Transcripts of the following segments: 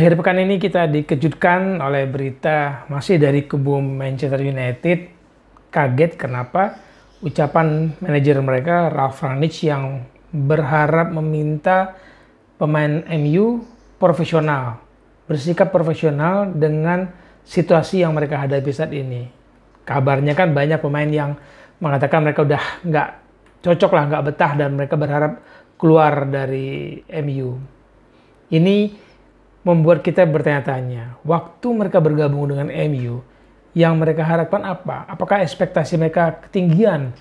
Akhir pekan ini kita dikejutkan oleh berita masih dari kubu Manchester United. Kaget kenapa ucapan manajer mereka Ralf Rangnick yang berharap meminta pemain MU profesional, bersikap profesional dengan situasi yang mereka hadapi saat ini. Kabarnya kan banyak pemain yang mengatakan mereka udah nggak cocok lah, nggak betah dan mereka berharap keluar dari MU. Ini membuat kita bertanya-tanya, waktu mereka bergabung dengan MU, yang mereka harapkan apa? Apakah ekspektasi mereka ketinggian?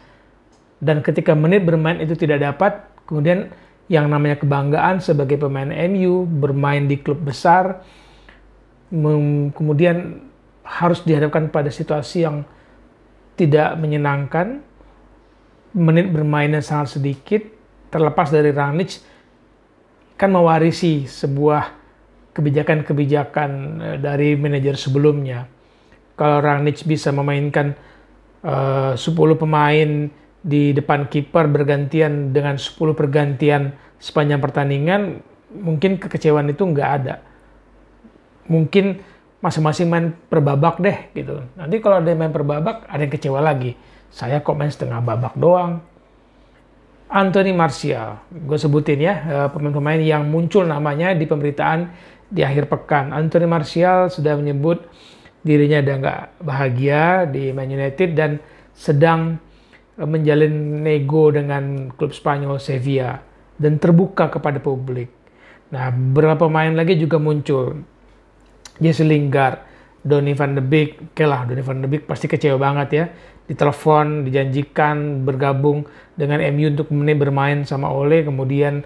Dan ketika menit bermain itu tidak dapat, kemudian yang namanya kebanggaan sebagai pemain MU, bermain di klub besar, kemudian harus dihadapkan pada situasi yang tidak menyenangkan, menit bermainnya sangat sedikit, terlepas dari Rangnick, kan mewarisi sebuah kebijakan-kebijakan eh, dari manajer sebelumnya. Kalau Rangnick bisa memainkan eh, uh, 10 pemain di depan kiper bergantian dengan 10 pergantian sepanjang pertandingan, mungkin kekecewaan itu nggak ada. Mungkin masing-masing main per babak deh gitu. Nanti kalau ada yang main per babak, ada yang kecewa lagi. Saya kok main setengah babak doang, Anthony Martial. Gue sebutin ya, eh, pemain-pemain yang muncul namanya di pemberitaan di akhir pekan. Anthony Martial sudah menyebut dirinya ada nggak bahagia di Man United dan sedang eh, menjalin nego dengan klub Spanyol Sevilla dan terbuka kepada publik. Nah, beberapa pemain lagi juga muncul. Jesse Lingard, Donny van de Beek, oke lah Donny van de Beek pasti kecewa banget ya. Ditelepon, dijanjikan bergabung dengan MU untuk menit bermain sama Ole, kemudian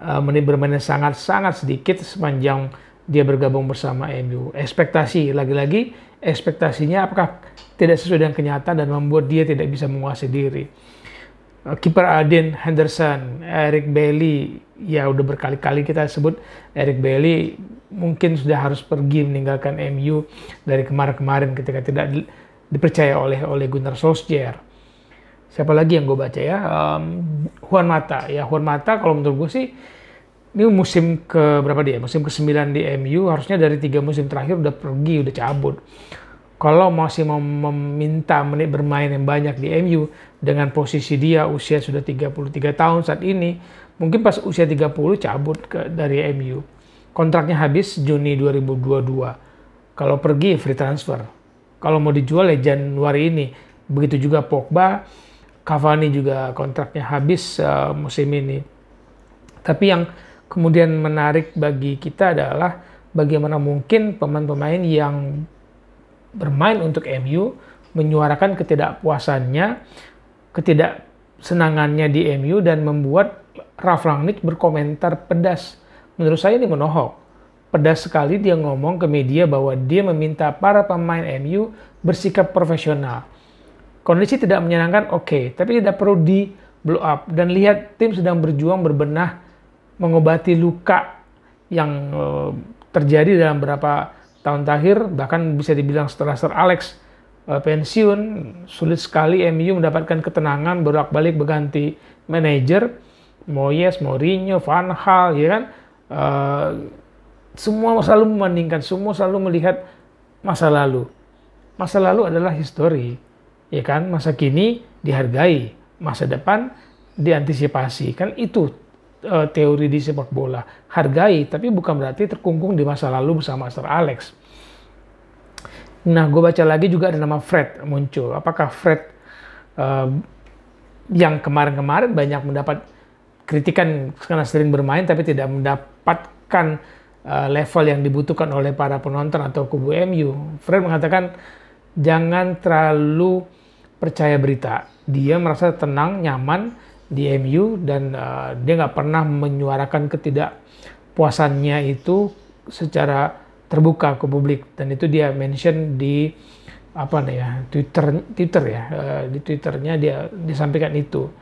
uh, menit bermainnya sangat-sangat sedikit sepanjang dia bergabung bersama MU. Ekspektasi, lagi-lagi ekspektasinya apakah tidak sesuai dengan kenyataan dan membuat dia tidak bisa menguasai diri. Eh, kiper Aden Henderson, Eric Bailey, ya udah berkali-kali kita sebut Eric Bailey mungkin sudah harus pergi meninggalkan MU dari kemarin-kemarin ketika tidak dipercaya oleh oleh Gunnar Solskjaer. Siapa lagi yang gue baca ya? Um, Juan Mata. Ya Juan Mata kalau menurut gue sih ini musim ke berapa dia? Musim ke-9 di MU harusnya dari tiga musim terakhir udah pergi, udah cabut kalau masih mau meminta menit bermain yang banyak di MU dengan posisi dia usia sudah 33 tahun saat ini, mungkin pas usia 30 cabut ke, dari MU. Kontraknya habis Juni 2022. Kalau pergi free transfer. Kalau mau dijual ya Januari ini. Begitu juga Pogba, Cavani juga kontraknya habis uh, musim ini. Tapi yang kemudian menarik bagi kita adalah bagaimana mungkin pemain-pemain yang bermain untuk MU, menyuarakan ketidakpuasannya, ketidaksenangannya di MU, dan membuat Ralf Rangnick berkomentar pedas. Menurut saya ini menohok. Pedas sekali dia ngomong ke media bahwa dia meminta para pemain MU bersikap profesional. Kondisi tidak menyenangkan, oke, okay, tapi tidak perlu di blow up. Dan lihat tim sedang berjuang berbenah mengobati luka yang eh, terjadi dalam beberapa tahun terakhir, bahkan bisa dibilang setelah Sir Alex uh, pensiun, sulit sekali MU mendapatkan ketenangan berak balik berganti manajer, Moyes, Mourinho, Van Hal, ya kan? Uh, semua selalu membandingkan, semua selalu melihat masa lalu. Masa lalu adalah histori, ya kan? Masa kini dihargai, masa depan diantisipasi, kan itu Eh, teori di sepak bola. Hargai, tapi bukan berarti terkungkung di masa lalu bersama Sir Alex. Nah, gue baca lagi juga ada nama Fred muncul. Apakah Fred uh, yang kemarin-kemarin banyak mendapat kritikan karena sering bermain tapi tidak mendapatkan uh, level yang dibutuhkan oleh para penonton atau kubu MU. Fred mengatakan jangan terlalu percaya berita. Dia merasa tenang, nyaman di MU dan uh, dia nggak pernah menyuarakan ketidakpuasannya itu secara terbuka ke publik dan itu dia mention di apa nih ya Twitter Twitter ya uh, di Twitternya dia disampaikan itu.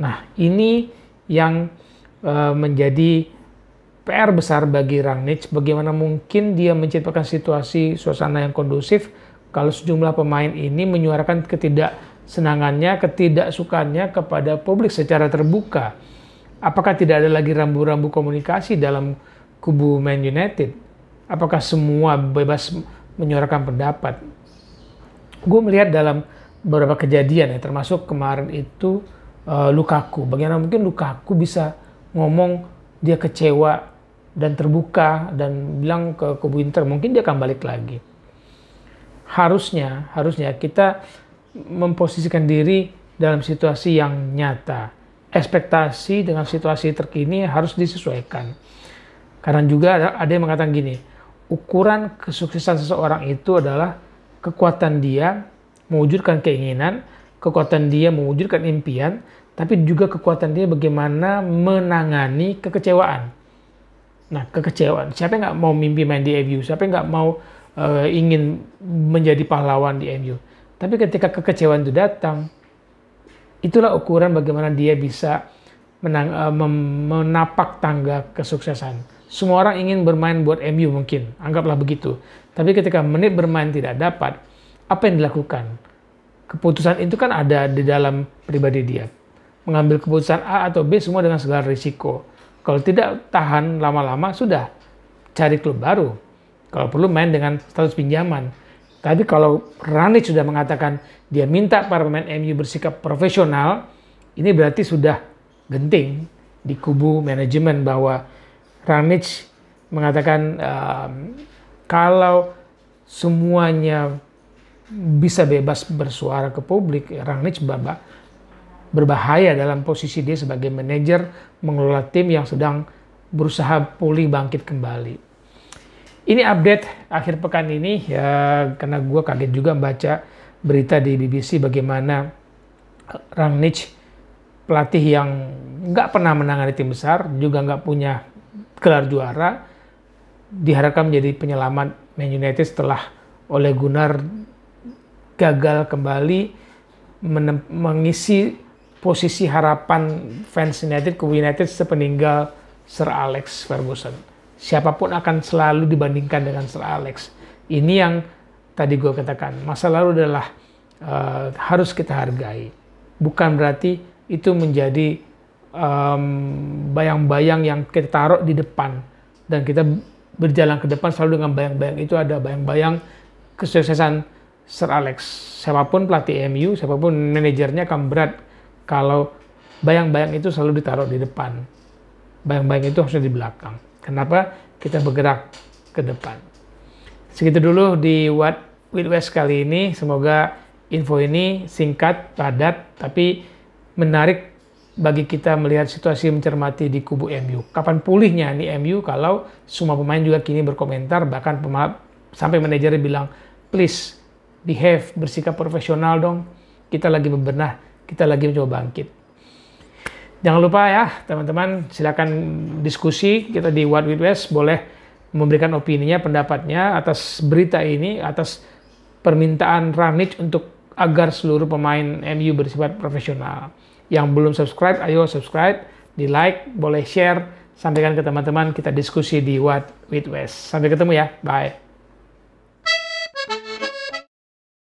Nah ini yang uh, menjadi PR besar bagi Rangnick bagaimana mungkin dia menciptakan situasi suasana yang kondusif kalau sejumlah pemain ini menyuarakan ketidak senangannya, ketidaksukannya kepada publik secara terbuka. Apakah tidak ada lagi rambu-rambu komunikasi dalam kubu Man United? Apakah semua bebas menyuarakan pendapat? Gue melihat dalam beberapa kejadian ya, termasuk kemarin itu uh, Lukaku. Bagaimana mungkin Lukaku bisa ngomong dia kecewa dan terbuka dan bilang ke kubu Inter mungkin dia akan balik lagi. Harusnya, harusnya kita memposisikan diri dalam situasi yang nyata. Ekspektasi dengan situasi terkini harus disesuaikan. Karena juga ada yang mengatakan gini, ukuran kesuksesan seseorang itu adalah kekuatan dia mewujudkan keinginan, kekuatan dia mewujudkan impian, tapi juga kekuatan dia bagaimana menangani kekecewaan. Nah, kekecewaan. Siapa yang nggak mau mimpi main di MU? Siapa yang nggak mau uh, ingin menjadi pahlawan di MU? Tapi ketika kekecewaan itu datang, itulah ukuran bagaimana dia bisa menang, eh, menapak tangga kesuksesan. Semua orang ingin bermain buat MU mungkin, anggaplah begitu. Tapi ketika menit bermain tidak dapat, apa yang dilakukan? Keputusan itu kan ada di dalam pribadi dia. Mengambil keputusan A atau B semua dengan segala risiko. Kalau tidak tahan lama-lama, sudah. Cari klub baru. Kalau perlu main dengan status pinjaman tapi kalau Rani sudah mengatakan dia minta para pemain MU bersikap profesional, ini berarti sudah genting di kubu manajemen bahwa Rani mengatakan um, kalau semuanya bisa bebas bersuara ke publik, ya Ranić babak berbahaya dalam posisi dia sebagai manajer mengelola tim yang sedang berusaha pulih bangkit kembali. Ini update akhir pekan ini ya karena gue kaget juga baca berita di BBC bagaimana eh, Rangnick pelatih yang nggak pernah menangani tim besar juga nggak punya gelar juara diharapkan menjadi penyelamat Man United setelah Ole Gunnar gagal kembali mengisi posisi harapan fans United ke United sepeninggal Sir Alex Ferguson siapapun akan selalu dibandingkan dengan Sir Alex. Ini yang tadi gue katakan, masa lalu adalah uh, harus kita hargai. Bukan berarti itu menjadi bayang-bayang um, yang kita taruh di depan dan kita berjalan ke depan selalu dengan bayang-bayang itu ada bayang-bayang kesuksesan Sir Alex. Siapapun pelatih MU, siapapun manajernya akan berat kalau bayang-bayang itu selalu ditaruh di depan. Bayang-bayang itu harusnya di belakang. Kenapa kita bergerak ke depan. Segitu dulu di What With West kali ini. Semoga info ini singkat, padat, tapi menarik bagi kita melihat situasi mencermati di kubu MU. Kapan pulihnya nih MU kalau semua pemain juga kini berkomentar, bahkan sampai manajernya bilang, please behave, bersikap profesional dong. Kita lagi membenah, kita lagi mencoba bangkit. Jangan lupa ya, teman-teman, silakan diskusi kita di What With West boleh memberikan opininya, pendapatnya atas berita ini, atas permintaan Ranich untuk agar seluruh pemain MU bersifat profesional. Yang belum subscribe, ayo subscribe, di like, boleh share, sampaikan ke teman-teman, kita diskusi di What With West. Sampai ketemu ya, bye.